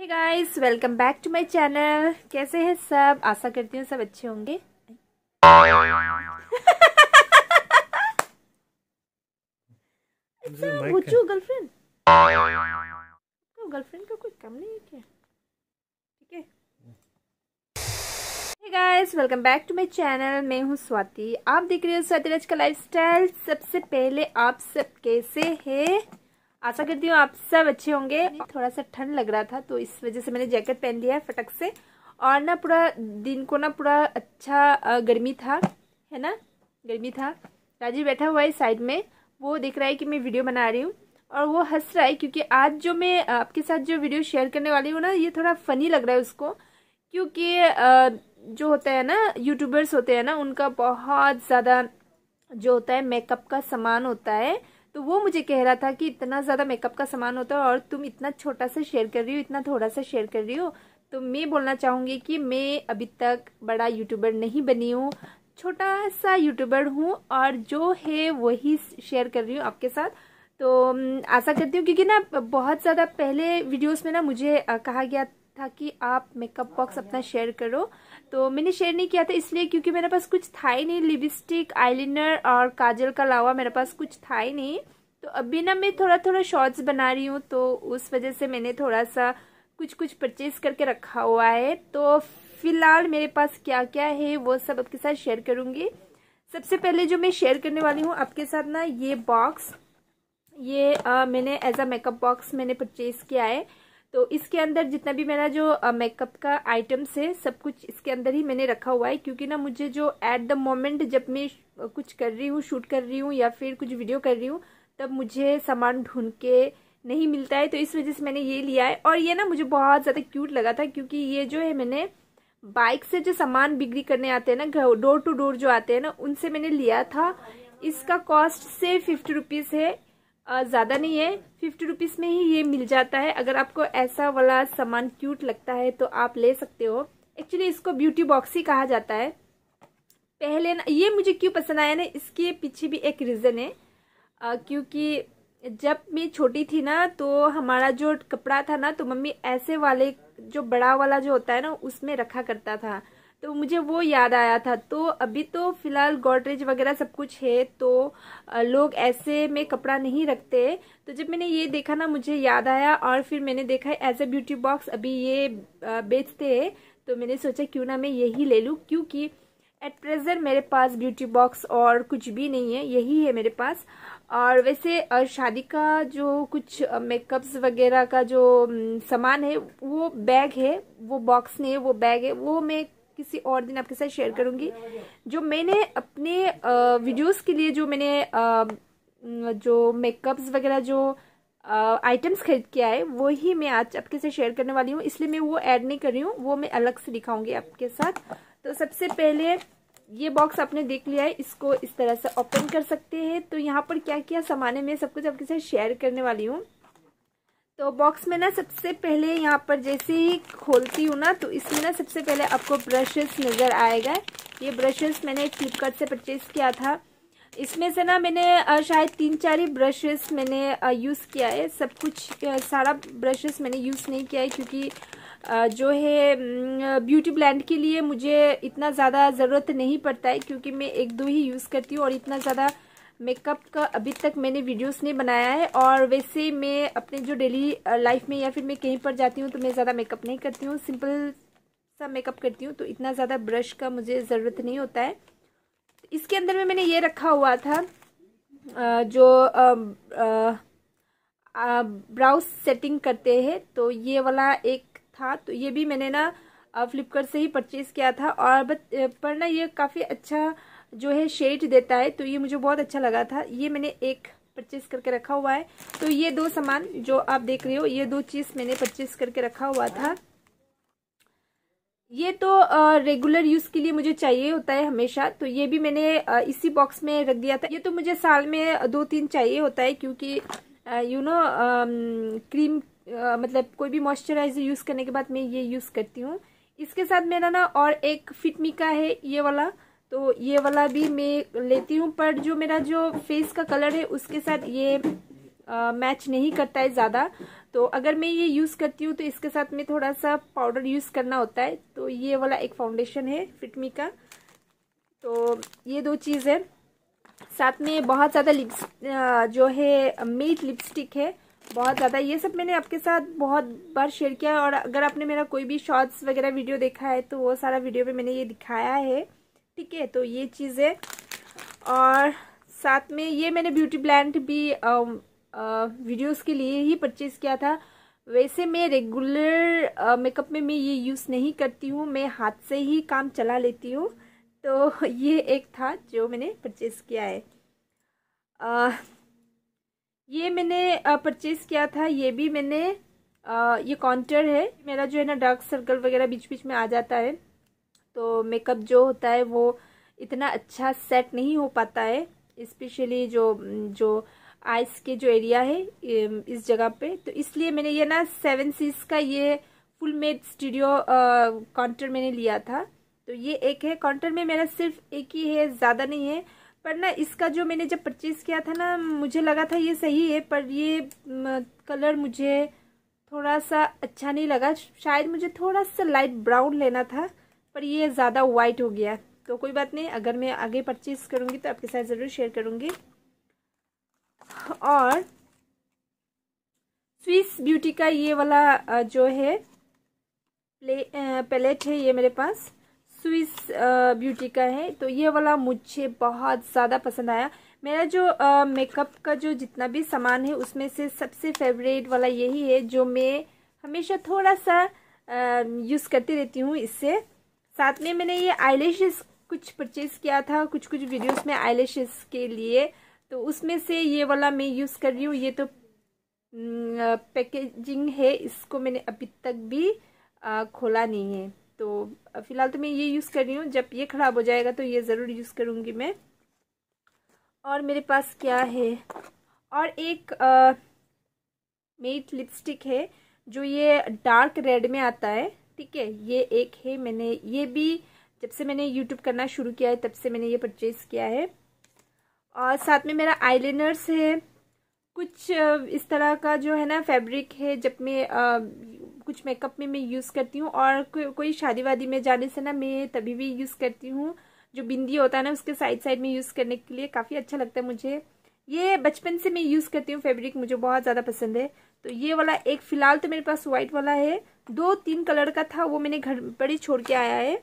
hey guys welcome back to my channel कैसे हैं सब आशा करती हूँ सब अच्छे होंगे गर्लफ्रेंड अच्छा, गर्लफ्रेंड का कोई कम नहीं है क्या ठीक है guys welcome back to my channel मैं हूँ स्वाति आप देख रहे हो स्वाति राज का लाइफस्टाइल सबसे पहले आप सब कैसे हैं आशा करती हूँ आप सब अच्छे होंगे तो- थोड़ा सा ठंड लग रहा था तो इस वजह से मैंने जैकेट पहन लिया है फटक से और ना पूरा दिन को ना पूरा अच्छा गर्मी था है ना गर्मी था राजीव बैठा हुआ है साइड में वो देख रहा है कि मैं वीडियो बना रही हूँ और वो हंस रहा है क्योंकि आज जो मैं आपके साथ जो वीडियो शेयर करने वाली हूँ ना ये थोड़ा फ़नी लग रहा है उसको क्योंकि जो होता है ना यूट्यूबर्स होते हैं ना उनका बहुत ज़्यादा जो होता है मेकअप का सामान होता है तो वो मुझे कह रहा था कि इतना ज़्यादा मेकअप का सामान होता है और तुम इतना छोटा सा शेयर कर रही हो इतना थोड़ा सा शेयर कर रही हो तो मैं बोलना चाहूँगी कि मैं अभी तक बड़ा यूट्यूबर नहीं बनी हूँ छोटा सा यूट्यूबर हूँ और जो है वही शेयर कर रही हूँ आपके साथ तो आशा करती हूँ क्योंकि ना बहुत ज़्यादा पहले वीडियोस में ना मुझे कहा गया था कि आप मेकअप बॉक्स अपना शेयर करो तो मैंने शेयर नहीं किया था इसलिए क्योंकि मेरे पास कुछ था ही नहीं लिपस्टिक आईलाइनर और काजल का अलावा मेरे पास कुछ था ही नहीं तो अभी ना मैं थोड़ा थोड़ा शॉर्ट्स बना रही हूँ तो उस वजह से मैंने थोड़ा सा कुछ कुछ परचेज करके रखा हुआ है तो फिलहाल मेरे पास क्या क्या है वो सब आपके साथ शेयर करूँगी सबसे पहले जो मैं शेयर करने वाली हूँ आपके साथ ना ये बॉक्स ये आ, मैंने एज अ मेकअप बॉक्स मैंने परचेज किया है तो इसके अंदर जितना भी मेरा जो मेकअप का आइटम्स है सब कुछ इसके अंदर ही मैंने रखा हुआ है क्योंकि ना मुझे जो एट द मोमेंट जब मैं कुछ कर रही हूँ शूट कर रही हूँ या फिर कुछ वीडियो कर रही हूँ तब मुझे सामान ढूंढ के नहीं मिलता है तो इस वजह से मैंने ये लिया है और ये ना मुझे बहुत ज़्यादा क्यूट लगा था क्योंकि ये जो है मैंने बाइक से जो सामान बिक्री करने आते हैं ना डोर टू डोर जो आते हैं ना उनसे मैंने लिया था इसका कॉस्ट से फिफ्टी रुपीज़ है ज़्यादा नहीं है फिफ्टी रुपीज़ में ही ये मिल जाता है अगर आपको ऐसा वाला सामान क्यूट लगता है तो आप ले सकते हो एक्चुअली इसको ब्यूटी बॉक्स ही कहा जाता है पहले ना ये मुझे क्यों पसंद आया ना इसके पीछे भी एक रीज़न है आ, क्योंकि जब मैं छोटी थी ना तो हमारा जो कपड़ा था ना तो मम्मी ऐसे वाले जो बड़ा वाला जो होता है ना उसमें रखा करता था तो मुझे वो याद आया था तो अभी तो फिलहाल गोडरेज वगैरह सब कुछ है तो लोग ऐसे में कपड़ा नहीं रखते तो जब मैंने ये देखा ना मुझे याद आया और फिर मैंने देखा एज ए ब्यूटी बॉक्स अभी ये बेचते हैं तो मैंने सोचा क्यों ना मैं यही ले लूँ क्योंकि एट प्रेजेंट मेरे पास ब्यूटी बॉक्स और कुछ भी नहीं है यही है मेरे पास और वैसे शादी का जो कुछ मेकअप्स वगैरह का जो सामान है वो बैग है वो बॉक्स नहीं है वो बैग है वो मैं किसी और दिन आपके साथ शेयर करूंगी जो मैंने अपने वीडियोस के लिए जो मैंने जो मेकअप्स वगैरह जो आइटम्स खरीद के आए वो ही मैं आज आपके साथ शेयर करने वाली हूँ इसलिए मैं वो ऐड नहीं कर रही हूँ वो मैं अलग से दिखाऊंगी आपके साथ तो सबसे पहले ये बॉक्स आपने देख लिया है इसको इस तरह से ओपन कर सकते हैं तो यहाँ पर क्या क्या सामान है मैं सब कुछ आपके साथ शेयर करने वाली हूँ तो बॉक्स में ना सबसे पहले यहाँ पर जैसे ही खोलती हूँ ना तो इसमें ना सबसे पहले आपको ब्रशेस नज़र आएगा ये ब्रशेस मैंने फ्लिपकार्ट से परचेज़ किया था इसमें से ना मैंने शायद तीन चार ही ब्रशेस मैंने यूज़ किया है सब कुछ सारा ब्रशेस मैंने यूज़ नहीं किया है क्योंकि जो है ब्यूटी ब्लैंड के लिए मुझे इतना ज़्यादा ज़रूरत नहीं पड़ता है क्योंकि मैं एक दो ही यूज़ करती हूँ और इतना ज़्यादा मेकअप का अभी तक मैंने वीडियोस नहीं बनाया है और वैसे मैं अपने जो डेली लाइफ में या फिर मैं कहीं पर जाती हूँ तो मैं ज़्यादा मेकअप नहीं करती हूँ सिंपल सा मेकअप करती हूँ तो इतना ज़्यादा ब्रश का मुझे ज़रूरत नहीं होता है इसके अंदर में मैंने ये रखा हुआ था जो ब्राउज सेटिंग करते हैं तो ये वाला एक था तो ये भी मैंने ना फ्लिपकार्ट से ही परचेज़ किया था और बट पर ना ये काफ़ी अच्छा जो है शेड देता है तो ये मुझे बहुत अच्छा लगा था ये मैंने एक परचेस करके रखा हुआ है तो ये दो सामान जो आप देख रहे हो ये दो चीज़ मैंने परचेस करके रखा हुआ था ये तो रेगुलर यूज के लिए मुझे चाहिए होता है हमेशा तो ये भी मैंने इसी बॉक्स में रख दिया था ये तो मुझे साल में दो तीन चाहिए होता है क्योंकि यू नो क्रीम आ, मतलब कोई भी मॉइस्चराइजर यूज करने के बाद मैं ये यूज करती हूँ इसके साथ मेरा ना और एक फिटमी का है ये वाला तो ये वाला भी मैं लेती हूँ पर जो मेरा जो फेस का कलर है उसके साथ ये आ, मैच नहीं करता है ज़्यादा तो अगर मैं ये यूज़ करती हूँ तो इसके साथ में थोड़ा सा पाउडर यूज़ करना होता है तो ये वाला एक फाउंडेशन है फिटमी का तो ये दो चीज़ है साथ में बहुत ज़्यादा लिप्स जो है मेट लिपस्टिक है बहुत ज़्यादा ये सब मैंने आपके साथ बहुत बार शेयर किया है और अगर आपने मेरा कोई भी शॉर्ट्स वगैरह वीडियो देखा है तो वो सारा वीडियो में मैंने ये दिखाया है ठीक है तो ये चीज़ है और साथ में ये मैंने ब्यूटी ब्लैंड भी आ, आ, वीडियोस के लिए ही परचेज़ किया था वैसे मैं रेगुलर मेकअप में मैं ये यूज़ नहीं करती हूँ मैं हाथ से ही काम चला लेती हूँ तो ये एक था जो मैंने परचेज़ किया है आ, ये मैंने परचेज़ किया था ये भी मैंने आ, ये काउंटर है मेरा जो है ना डार्क सर्कल वगैरह बीच बीच में आ जाता है तो मेकअप जो होता है वो इतना अच्छा सेट नहीं हो पाता है इस्पेशली जो जो आइस के जो एरिया है इस जगह पे तो इसलिए मैंने ये ना सेवन सीज का ये फुल मेड स्टूडियो काउंटर मैंने लिया था तो ये एक है काउंटर में मेरा सिर्फ एक ही है ज़्यादा नहीं है पर ना इसका जो मैंने जब परचेज़ किया था ना मुझे लगा था ये सही है पर ये कलर मुझे थोड़ा सा अच्छा नहीं लगा शायद मुझे थोड़ा सा लाइट ब्राउन लेना था पर ये ज़्यादा वाइट हो गया तो कोई बात नहीं अगर मैं आगे परचेज करूँगी तो आपके साथ ज़रूर शेयर करूँगी और स्विस ब्यूटी का ये वाला जो है प्ले पैलेट है ये मेरे पास स्विस ब्यूटी का है तो ये वाला मुझे बहुत ज़्यादा पसंद आया मेरा जो मेकअप का जो जितना भी सामान है उसमें से सबसे फेवरेट वाला यही है जो मैं हमेशा थोड़ा सा यूज़ करती रहती हूँ इससे साथ में मैंने ये आईलेशेस कुछ परचेज किया था कुछ कुछ वीडियोस में आईलेशेस के लिए तो उसमें से ये वाला मैं यूज़ कर रही हूँ ये तो पैकेजिंग है इसको मैंने अभी तक भी आ, खोला नहीं है तो फिलहाल तो मैं ये यूज़ कर रही हूँ जब ये ख़राब हो जाएगा तो ये ज़रूर यूज़ करूँगी मैं और मेरे पास क्या है और एक मेट लिपस्टिक है जो ये डार्क रेड में आता है ठीक है ये एक है मैंने ये भी जब से मैंने यूट्यूब करना शुरू किया है तब से मैंने ये परचेज़ किया है और साथ में मेरा आई है कुछ इस तरह का जो है ना फैब्रिक है जब मैं कुछ मेकअप में मैं यूज़ करती हूँ और को, कोई शादी वादी में जाने से ना मैं तभी भी यूज़ करती हूँ जो बिंदी होता है ना उसके साइड साइड में यूज़ करने के लिए काफ़ी अच्छा लगता है मुझे ये बचपन से मैं यूज़ करती हूँ फैब्रिक मुझे बहुत ज़्यादा पसंद है तो ये वाला एक फ़िलहाल तो मेरे पास वाइट वाला है दो तीन कलर का था वो मैंने घर पर ही छोड़ के आया है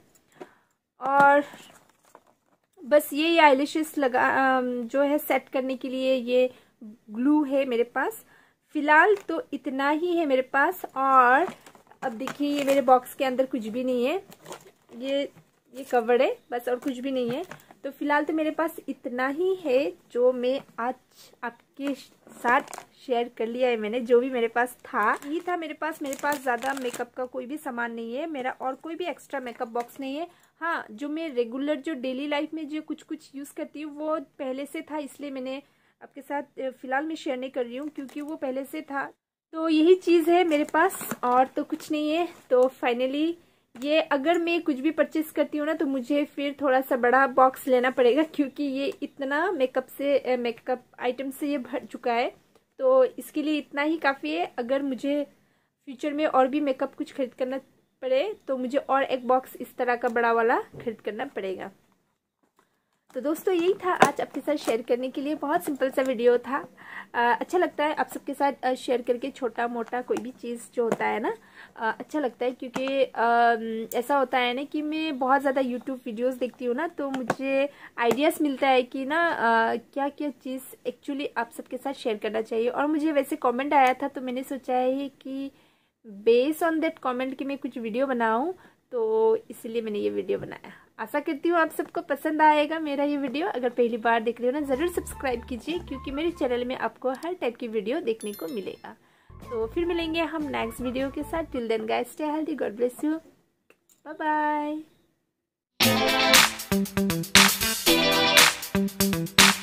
और बस ये आईलिशेस लगा जो है सेट करने के लिए ये ग्लू है मेरे पास फ़िलहाल तो इतना ही है मेरे पास और अब देखिए ये मेरे बॉक्स के अंदर कुछ भी नहीं है ये ये कवर है बस और कुछ भी नहीं है तो फिलहाल तो मेरे पास इतना ही है जो मैं आज आपके साथ शेयर कर लिया है मैंने जो भी मेरे पास था ये था मेरे पास मेरे पास ज़्यादा मेकअप का कोई भी सामान नहीं है मेरा और कोई भी एक्स्ट्रा मेकअप बॉक्स नहीं है हाँ जो मैं रेगुलर जो डेली लाइफ में जो कुछ कुछ यूज़ करती हूँ वो पहले से था इसलिए मैंने आपके साथ फ़िलहाल मैं शेयर नहीं कर रही हूँ क्योंकि वो पहले से था तो यही चीज़ है मेरे पास और तो कुछ नहीं है तो फाइनली ये अगर मैं कुछ भी परचेस करती हूँ ना तो मुझे फिर थोड़ा सा बड़ा बॉक्स लेना पड़ेगा क्योंकि ये इतना मेकअप से मेकअप आइटम से ये भर चुका है तो इसके लिए इतना ही काफ़ी है अगर मुझे फ्यूचर में और भी मेकअप कुछ खरीद करना पड़े तो मुझे और एक बॉक्स इस तरह का बड़ा वाला खरीद करना पड़ेगा तो दोस्तों यही था आज आपके साथ शेयर करने के लिए बहुत सिंपल सा वीडियो था आ, अच्छा लगता है आप सबके साथ शेयर करके छोटा मोटा कोई भी चीज़ जो होता है ना आ, अच्छा लगता है क्योंकि आ, ऐसा होता है ना कि मैं बहुत ज़्यादा यूट्यूब वीडियोस देखती हूँ ना तो मुझे आइडियाज़ मिलता है कि ना आ, क्या क्या चीज़ एक्चुअली आप सबके साथ शेयर करना चाहिए और मुझे वैसे कॉमेंट आया था तो मैंने सोचा है कि बेस ऑन दैट कॉमेंट कि मैं कुछ वीडियो बनाऊँ तो इसलिए मैंने ये वीडियो बनाया आशा करती हूँ आप सबको पसंद आएगा मेरा ये वीडियो अगर पहली बार देख रहे हो ना ज़रूर सब्सक्राइब कीजिए क्योंकि मेरे चैनल में आपको हर टाइप की वीडियो देखने को मिलेगा तो फिर मिलेंगे हम नेक्स्ट वीडियो के साथ till then guys stay healthy god bless you bye bye